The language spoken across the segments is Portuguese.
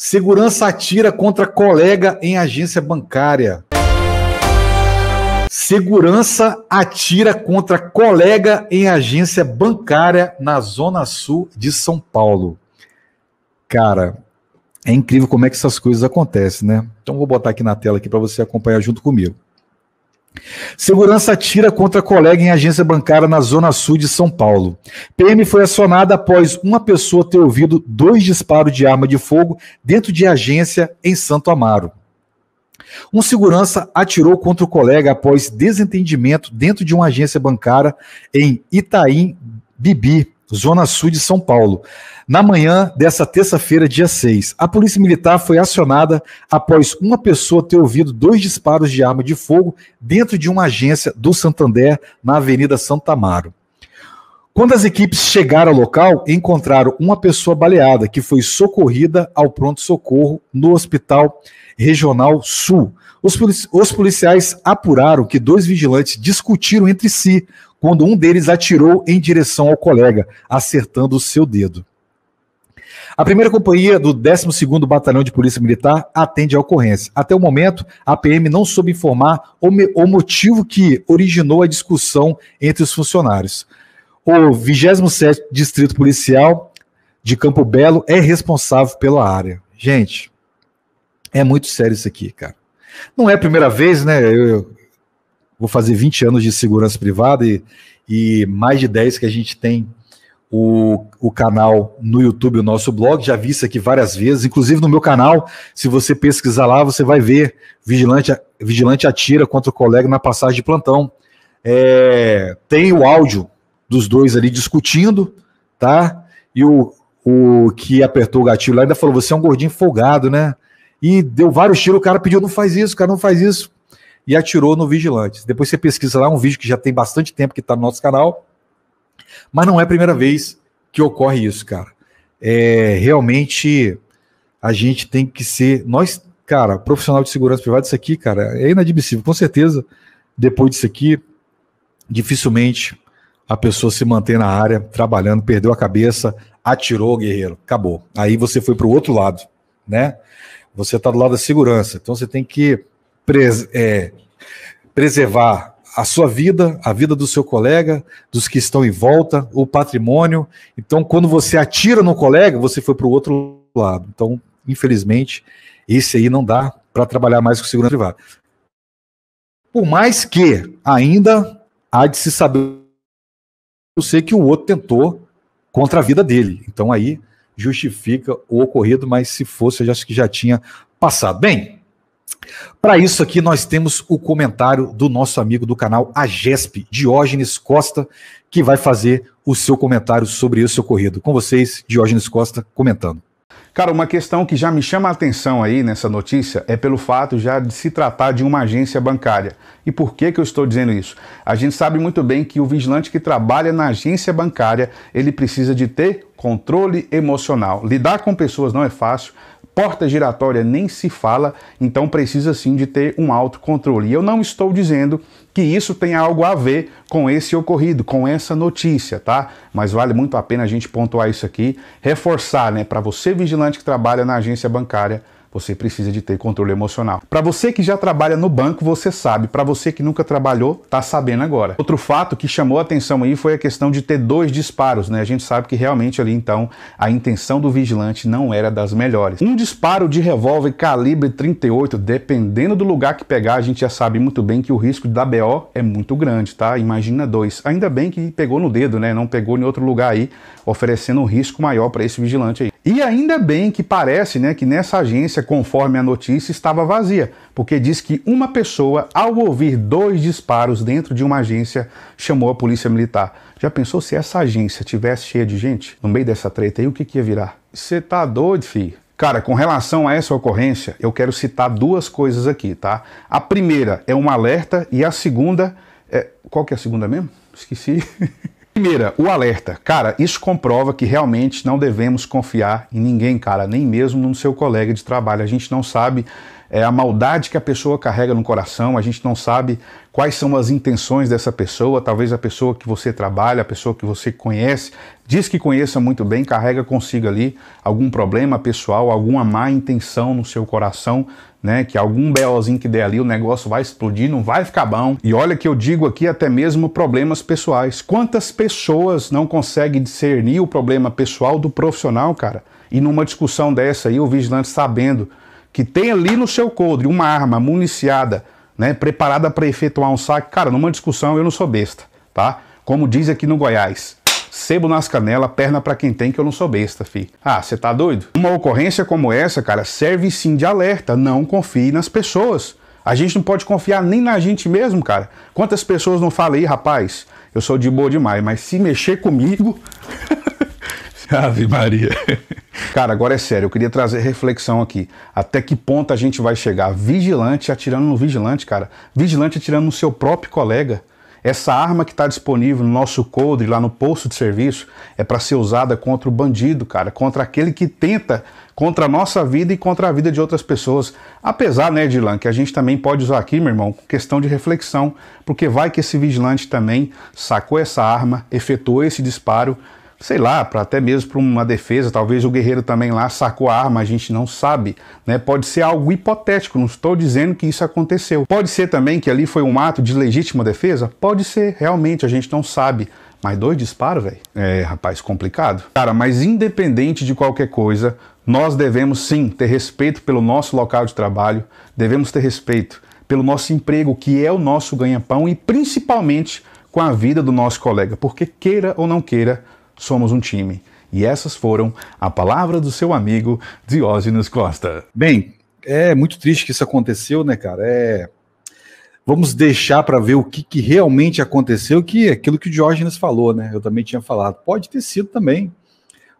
Segurança atira contra colega em agência bancária. Segurança atira contra colega em agência bancária na Zona Sul de São Paulo. Cara, é incrível como é que essas coisas acontecem, né? Então vou botar aqui na tela aqui para você acompanhar junto comigo. Segurança atira contra colega em agência bancária na Zona Sul de São Paulo. PM foi acionada após uma pessoa ter ouvido dois disparos de arma de fogo dentro de agência em Santo Amaro. Um segurança atirou contra o colega após desentendimento dentro de uma agência bancária em Itaim Bibi, Zona Sul de São Paulo. Na manhã dessa terça-feira, dia 6, a Polícia Militar foi acionada após uma pessoa ter ouvido dois disparos de arma de fogo dentro de uma agência do Santander, na Avenida Santa Amaro. Quando as equipes chegaram ao local, encontraram uma pessoa baleada que foi socorrida ao pronto-socorro no Hospital Regional Sul. Os, policiais apuraram que dois vigilantes discutiram entre si quando um deles atirou em direção ao colega, acertando o seu dedo. A primeira companhia do 12º Batalhão de Polícia Militar atende a ocorrência. Até o momento, a PM não soube informar o, me, o motivo que originou a discussão entre os funcionários. O 27º Distrito Policial de Campo Belo é responsável pela área. Gente, é muito sério isso aqui, cara. Não é a primeira vez, né? Eu, eu vou fazer 20 anos de segurança privada e, e mais de 10 que a gente tem o, o canal no YouTube, o nosso blog, já vi isso aqui várias vezes, inclusive no meu canal, se você pesquisar lá, você vai ver vigilante, vigilante atira contra o colega na passagem de plantão. É, tem o áudio dos dois ali discutindo, tá? E o, o que apertou o gatilho lá ainda falou: você é um gordinho folgado, né? E deu vários tiros, o cara pediu, não faz isso, cara, não faz isso. E atirou no vigilante. Depois você pesquisa lá um vídeo que já tem bastante tempo que está no nosso canal. Mas não é a primeira vez que ocorre isso, cara. É, realmente a gente tem que ser. Nós, cara, profissional de segurança privada, isso aqui, cara, é inadmissível. Com certeza, depois disso aqui, dificilmente a pessoa se mantém na área, trabalhando, perdeu a cabeça, atirou, o guerreiro, acabou. Aí você foi para o outro lado, né? Você está do lado da segurança, então você tem que pres é, preservar a sua vida, a vida do seu colega, dos que estão em volta, o patrimônio. Então, quando você atira no colega, você foi para o outro lado. Então, infelizmente, esse aí não dá para trabalhar mais com segurança privada. Por mais que ainda há de se saber, eu sei que o outro tentou contra a vida dele. Então, aí justifica o ocorrido, mas se fosse, eu acho que já tinha passado. Bem, para isso aqui nós temos o comentário do nosso amigo do canal Agesp, Diógenes Costa, que vai fazer o seu comentário sobre esse ocorrido. Com vocês, Diógenes Costa comentando. Cara, uma questão que já me chama a atenção aí nessa notícia é pelo fato já de se tratar de uma agência bancária. E por que, que eu estou dizendo isso? A gente sabe muito bem que o vigilante que trabalha na agência bancária, ele precisa de ter controle emocional. Lidar com pessoas não é fácil, porta giratória nem se fala, então precisa sim de ter um autocontrole. E eu não estou dizendo que isso tenha algo a ver com esse ocorrido, com essa notícia, tá? Mas vale muito a pena a gente pontuar isso aqui, reforçar, né, para você vigilante que trabalha na agência bancária, você precisa de ter controle emocional. Para você que já trabalha no banco, você sabe. Para você que nunca trabalhou, tá sabendo agora. Outro fato que chamou a atenção aí foi a questão de ter dois disparos, né? A gente sabe que realmente ali então a intenção do vigilante não era das melhores. Um disparo de revólver calibre 38, dependendo do lugar que pegar, a gente já sabe muito bem que o risco da BO é muito grande, tá? Imagina dois. Ainda bem que pegou no dedo, né? Não pegou em outro lugar aí, oferecendo um risco maior para esse vigilante aí. E ainda bem que parece, né, que nessa agência audiência, conforme a notícia, estava vazia, porque diz que uma pessoa, ao ouvir dois disparos dentro de uma agência, chamou a polícia militar. Já pensou se essa agência tivesse cheia de gente no meio dessa treta aí, o que, que ia virar? Você tá doido, filho? Cara, com relação a essa ocorrência, eu quero citar duas coisas aqui, tá? A primeira é um alerta e a segunda é. Qual que é a segunda mesmo? Esqueci. Primeira, o alerta. Cara, isso comprova que realmente não devemos confiar em ninguém, cara, nem mesmo no seu colega de trabalho. A gente não sabe é, a maldade que a pessoa carrega no coração, a gente não sabe quais são as intenções dessa pessoa. Talvez a pessoa que você trabalha, a pessoa que você conhece, diz que conheça muito bem, carrega consigo ali algum problema pessoal, alguma má intenção no seu coração né? Que algum BOzinho que der ali, o negócio vai explodir, não vai ficar bom. E olha que eu digo aqui até mesmo problemas pessoais. Quantas pessoas não conseguem discernir o problema pessoal do profissional, cara? E numa discussão dessa aí, o vigilante sabendo que tem ali no seu coldre uma arma municiada, né, preparada para efetuar um saque, cara, numa discussão eu não sou besta, tá? Como diz aqui no Goiás, sebo nas canelas, perna para quem tem, que eu não sou besta, fi. Ah, você tá doido? Uma ocorrência como essa, cara, serve sim de alerta. Não confie nas pessoas. A gente não pode confiar nem na gente mesmo, cara. Quantas pessoas não falam aí, rapaz, eu sou de boa demais, mas se mexer comigo. Ave Maria. Cara, agora é sério, eu queria trazer reflexão aqui. Até que ponto a gente vai chegar vigilante atirando no vigilante, cara? Vigilante atirando no seu próprio colega. Essa arma que está disponível no nosso coldre, lá no posto de serviço, é para ser usada contra o bandido, cara, contra aquele que tenta contra a nossa vida e contra a vida de outras pessoas. Apesar, né, Dilan, que a gente também pode usar aqui, meu irmão, questão de reflexão, porque vai que esse vigilante também sacou essa arma, efetuou esse disparo sei lá, para até mesmo para uma defesa, talvez o guerreiro também lá sacou a arma, a gente não sabe, né? Pode ser algo hipotético, não estou dizendo que isso aconteceu. Pode ser também que ali foi um ato de legítima defesa? Pode ser, realmente, a gente não sabe. Mas dois disparos, velho? É, rapaz, complicado. Cara, mas independente de qualquer coisa, nós devemos sim ter respeito pelo nosso local de trabalho, devemos ter respeito pelo nosso emprego, que é o nosso ganha-pão, e principalmente com a vida do nosso colega, porque queira ou não queira, somos um time. E essas foram a palavra do seu amigo Diógenes Costa. Bem, é muito triste que isso aconteceu, né, cara? É... Vamos deixar para ver o que, que, realmente aconteceu, que é aquilo que o Diógenes falou, né? Eu também tinha falado. Pode ter sido também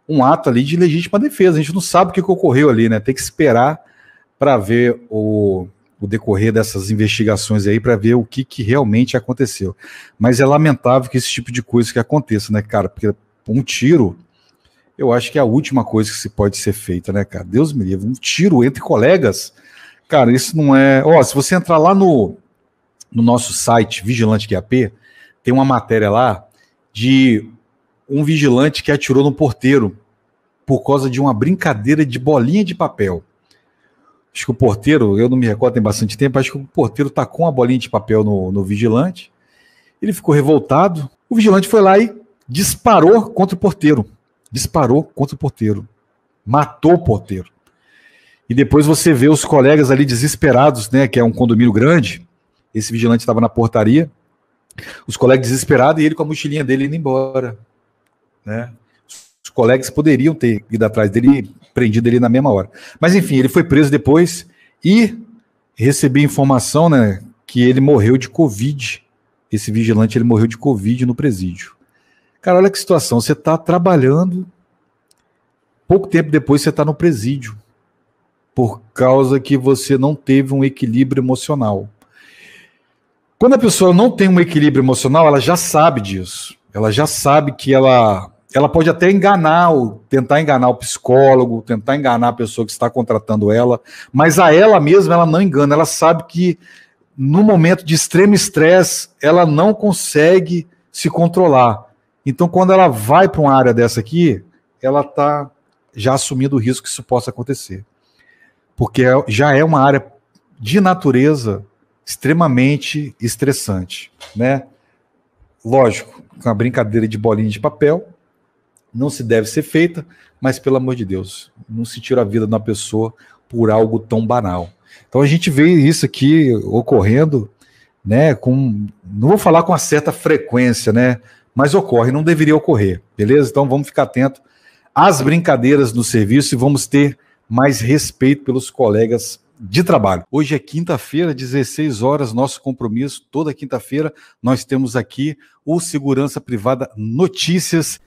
um ato ali de legítima defesa. A gente não sabe o que, que ocorreu ali, né? Tem que esperar para ver o, o decorrer dessas investigações aí para ver o que, que realmente aconteceu. Mas é lamentável que esse tipo de coisa que aconteça, né, cara? Porque um tiro, eu acho que é a última coisa que se pode ser feita, né, cara? Deus me livre, um tiro entre colegas. Cara, isso não é. Ó, se você entrar lá no, no nosso site, Vigilante QAP, tem uma matéria lá de um vigilante que atirou no porteiro por causa de uma brincadeira de bolinha de papel. Acho que o porteiro, eu não me recordo, tem bastante tempo, acho que o porteiro tacou uma bolinha de papel no, no vigilante. Ele ficou revoltado. O vigilante foi lá e disparou contra o porteiro. Disparou contra o porteiro. Matou o porteiro. E depois você vê os colegas ali desesperados, né? Que é um condomínio grande. Esse vigilante estava na portaria. Os colegas desesperados e ele com a mochilinha dele indo embora. Né? Os colegas poderiam ter ido atrás dele prendido ele na mesma hora. Mas enfim, ele foi preso depois e recebi informação né, que ele morreu de Covid. Esse vigilante ele morreu de Covid no presídio. Cara, olha que situação. Você está trabalhando, pouco tempo depois você está no presídio, por causa que você não teve um equilíbrio emocional. Quando a pessoa não tem um equilíbrio emocional, ela já sabe disso. Ela já sabe que ela. Ela pode até enganar, tentar enganar o psicólogo, tentar enganar a pessoa que está contratando ela, mas a ela mesma ela não engana. Ela sabe que no momento de extremo estresse ela não consegue se controlar então, quando ela vai para uma área dessa aqui, ela está já assumindo o risco que isso possa acontecer. Porque é, já é uma área de natureza extremamente estressante, né? Lógico, com a brincadeira de bolinha de papel, não se deve ser feita, mas pelo amor de Deus, não se tira a vida de uma pessoa por algo tão banal. Então a gente vê isso aqui ocorrendo, né, com não vou falar com uma certa frequência, né, mas ocorre, não deveria ocorrer, beleza? Então vamos ficar atento às brincadeiras no serviço e vamos ter mais respeito pelos colegas de trabalho. Hoje é quinta-feira, 16 horas, nosso compromisso. Toda quinta-feira nós temos aqui o Segurança Privada Notícias.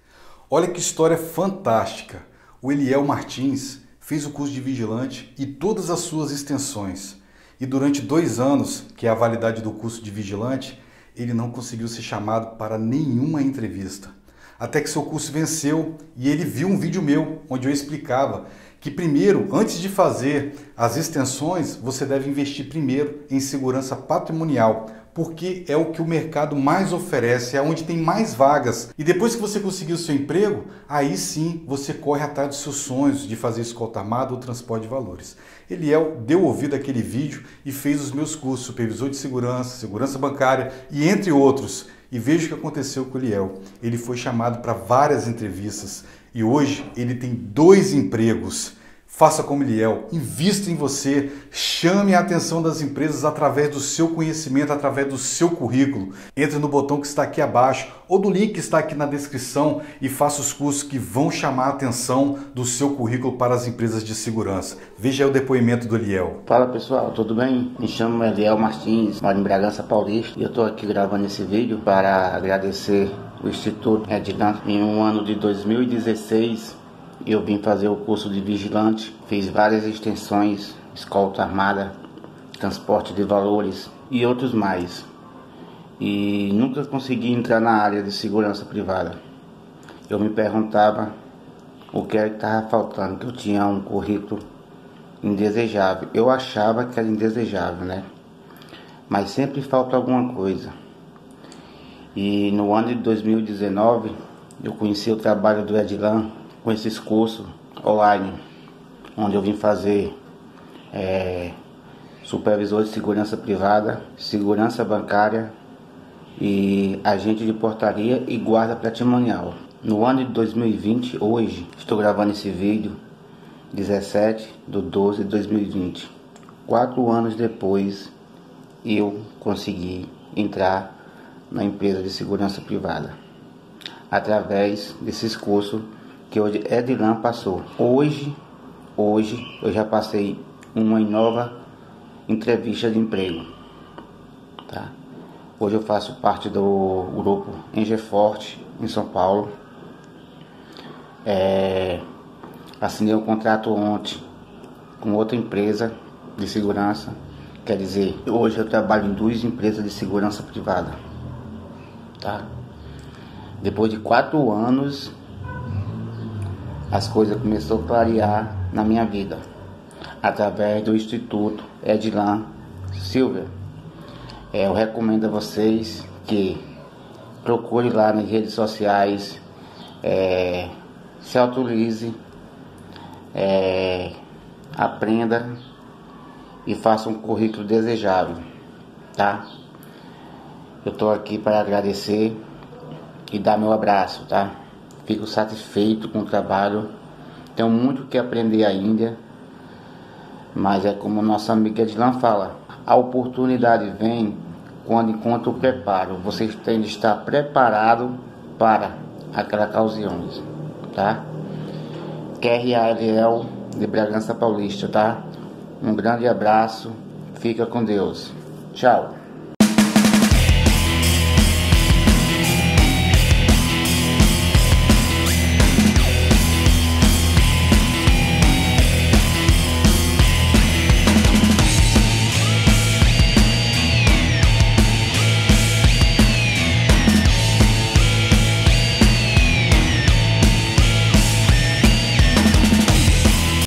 Olha que história fantástica. O Eliel Martins fez o curso de vigilante e todas as suas extensões. E durante dois anos, que é a validade do curso de vigilante, ele não conseguiu ser chamado para nenhuma entrevista. Até que seu curso venceu e ele viu um vídeo meu onde eu explicava que primeiro, antes de fazer as extensões, você deve investir primeiro em segurança patrimonial, porque é o que o mercado mais oferece, é onde tem mais vagas. E depois que você conseguir o seu emprego, aí sim você corre atrás dos seus sonhos de fazer escolta armada ou transporte de valores. Eliel é deu ouvido àquele vídeo e fez os meus cursos, supervisor de segurança, segurança bancária e entre outros. E veja o que aconteceu com o Eliel. Ele foi chamado para várias entrevistas e hoje ele tem dois empregos Faça como Liel, invista em você, chame a atenção das empresas através do seu conhecimento, através do seu currículo. Entre no botão que está aqui abaixo ou do link que está aqui na descrição e faça os cursos que vão chamar a atenção do seu currículo para as empresas de segurança. Veja aí o depoimento do Liel. Fala pessoal, tudo bem? Me chamo Liel Martins, moro em Bragança Paulista e eu estou aqui gravando esse vídeo para agradecer o Instituto Redinaldo em um ano de 2016 eu vim fazer o curso de vigilante, fiz várias extensões, escolta armada, transporte de valores e outros mais. E nunca consegui entrar na área de segurança privada. Eu me perguntava o que era é que estava faltando, que eu tinha um currículo indesejável. Eu achava que era indesejável, né? Mas sempre falta alguma coisa. E no ano de 2019, eu conheci o trabalho do Edilan com esses cursos online, onde eu vim fazer é, supervisor de segurança privada, segurança bancária e agente de portaria e guarda patrimonial. No ano de 2020, hoje, estou gravando esse vídeo, 17 de 12 de 2020. Quatro anos depois, eu consegui entrar na empresa de segurança privada através desses cursos que hoje Edilan passou. Hoje, hoje, eu já passei uma nova entrevista de emprego. Tá? Hoje eu faço parte do grupo Engeforte, em São Paulo. É, assinei um contrato ontem com outra empresa de segurança. Quer dizer, hoje eu trabalho em duas empresas de segurança privada. Tá? Depois de quatro anos as coisas começaram a clarear na minha vida, através do Instituto Edilan Silver. É, eu recomendo a vocês que procure lá nas redes sociais, é, se autorize, é, aprenda e faça um currículo desejável, tá? Eu estou aqui para agradecer e dar meu abraço, tá? fico satisfeito com o trabalho. Tenho muito o que aprender ainda, mas é como nossa amiga Edlan fala: a oportunidade vem quando encontra o preparo. Você tem de estar preparado para aquela ocasiões, tá? Ariel de Bragança Paulista, tá? Um grande abraço, fica com Deus. Tchau.